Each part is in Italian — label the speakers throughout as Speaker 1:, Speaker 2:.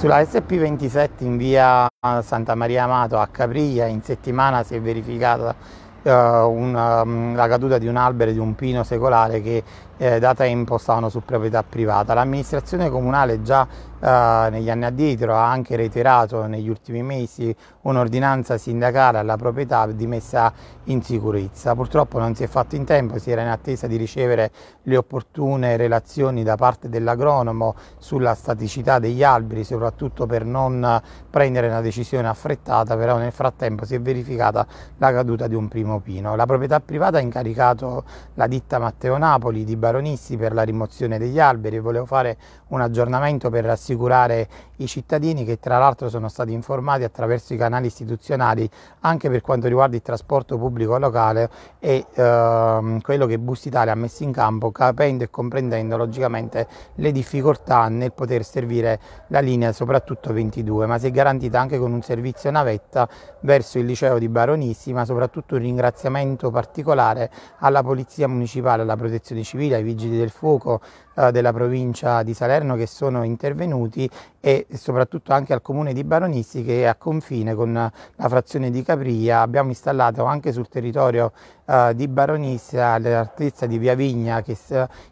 Speaker 1: Sulla SP27 in via Santa Maria Amato a Capriglia in settimana si è verificata eh, una, mm, la caduta di un albero di un pino secolare che eh, da tempo stavano su proprietà privata. L'amministrazione comunale già eh, negli anni addietro ha anche reiterato negli ultimi mesi un'ordinanza sindacale alla proprietà di messa in sicurezza. Purtroppo non si è fatto in tempo, si era in attesa di ricevere le opportune relazioni da parte dell'agronomo sulla staticità degli alberi, soprattutto per non prendere una decisione affrettata, però nel frattempo si è verificata la caduta di un primo Massimo Pino. La proprietà privata ha incaricato la ditta Matteo Napoli di Baronissi per la rimozione degli alberi. Volevo fare un aggiornamento per rassicurare i cittadini che tra l'altro sono stati informati attraverso i canali istituzionali anche per quanto riguarda il trasporto pubblico locale e ehm, quello che Bus Italia ha messo in campo capendo e comprendendo logicamente le difficoltà nel poter servire la linea soprattutto 22 ma si è garantita anche con un servizio navetta verso il liceo di Baronissi ma soprattutto un ringraziamento ringraziamento particolare alla Polizia Municipale, alla Protezione Civile, ai Vigili del Fuoco eh, della provincia di Salerno che sono intervenuti e soprattutto anche al comune di Baronissi che è a confine con la frazione di Capria. Abbiamo installato anche sul territorio eh, di Baronissi all'altezza eh, di Via Vigna che,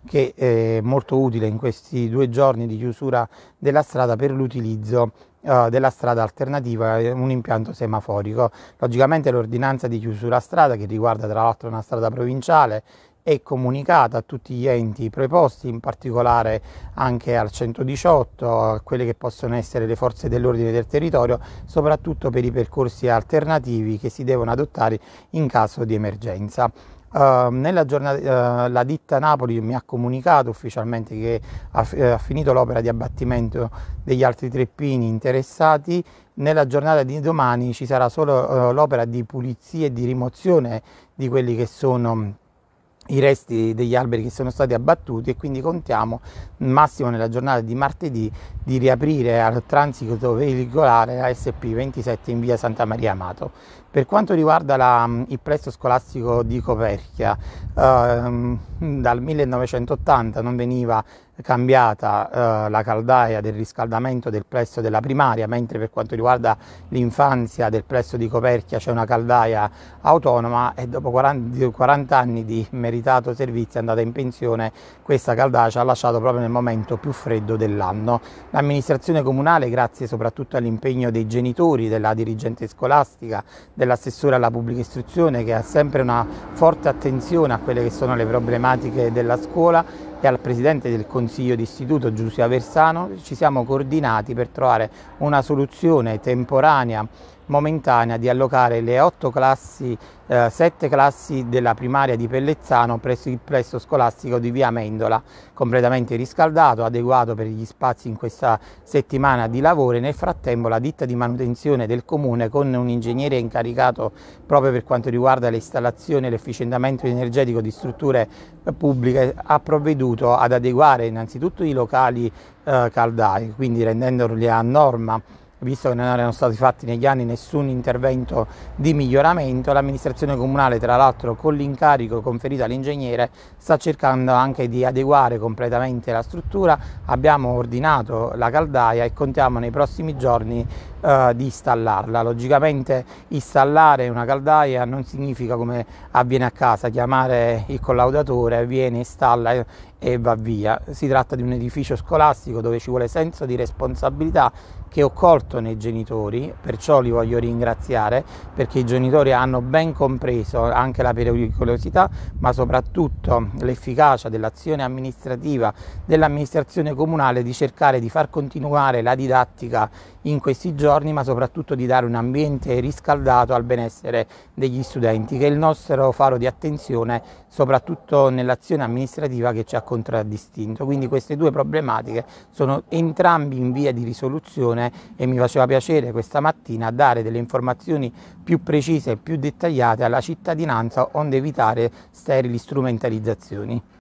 Speaker 1: che, è molto utile in questi due giorni di chiusura della strada per l'utilizzo eh, della strada alternativa eh, un impianto semaforico logicamente l'ordinanza di chiusura strada che riguarda tra l'altro una strada provinciale è comunicata a tutti gli enti preposti, in particolare anche al 118, a quelle che possono essere le forze dell'ordine del territorio, soprattutto per i percorsi alternativi che si devono adottare in caso di emergenza. Uh, nella giornata, uh, eh, la ditta Napoli mi ha comunicato ufficialmente che ha, eh, ha finito l'opera di abbattimento degli altri tre pini interessati. Nella giornata di domani ci sarà solo uh, l'opera di pulizia e di rimozione di quelli che sono i resti degli alberi che sono stati abbattuti e quindi contiamo massimo nella giornata di martedì di riaprire al transito veicolare la SP27 in via Santa Maria Amato. Per quanto riguarda la, il presto scolastico di Coperchia, ehm, dal 1980 non veniva cambiata eh, la caldaia del riscaldamento del plesso della primaria, mentre per quanto riguarda l'infanzia del plesso di coperchia c'è una caldaia autonoma e dopo 40, 40 anni di meritato servizio è andata in pensione, questa caldaia ci ha lasciato proprio nel momento più freddo dell'anno. L'amministrazione comunale, grazie soprattutto all'impegno dei genitori, della dirigente scolastica, dell'assessore alla pubblica istruzione che ha sempre una forte attenzione a quelle che sono le problematiche della scuola, e al Presidente del Consiglio d'Istituto Giuseppe Aversano ci siamo coordinati per trovare una soluzione temporanea momentanea di allocare le 8 classi, eh, 7 classi della primaria di Pellezzano presso il plesso scolastico di Via Mendola, completamente riscaldato, adeguato per gli spazi in questa settimana di lavoro e nel frattempo la ditta di manutenzione del comune con un ingegnere incaricato proprio per quanto riguarda l'installazione e l'efficientamento energetico di strutture pubbliche ha provveduto ad adeguare innanzitutto i locali eh, caldai, quindi rendendoli a norma visto che non erano stati fatti negli anni nessun intervento di miglioramento, l'amministrazione comunale tra l'altro con l'incarico conferito all'ingegnere sta cercando anche di adeguare completamente la struttura, abbiamo ordinato la caldaia e contiamo nei prossimi giorni eh, di installarla. Logicamente installare una caldaia non significa come avviene a casa, chiamare il collaudatore, viene, installa e va via. Si tratta di un edificio scolastico dove ci vuole senso di responsabilità che ho colto nei genitori, perciò li voglio ringraziare perché i genitori hanno ben compreso anche la pericolosità, ma soprattutto l'efficacia dell'azione amministrativa dell'amministrazione comunale di cercare di far continuare la didattica in questi giorni, ma soprattutto di dare un ambiente riscaldato al benessere degli studenti, che è il nostro faro di attenzione, soprattutto nell'azione amministrativa che ci ha contraddistinto. Quindi queste due problematiche sono entrambi in via di risoluzione e mi faceva piacere questa mattina dare delle informazioni più precise e più dettagliate alla cittadinanza onde evitare sterili strumentalizzazioni.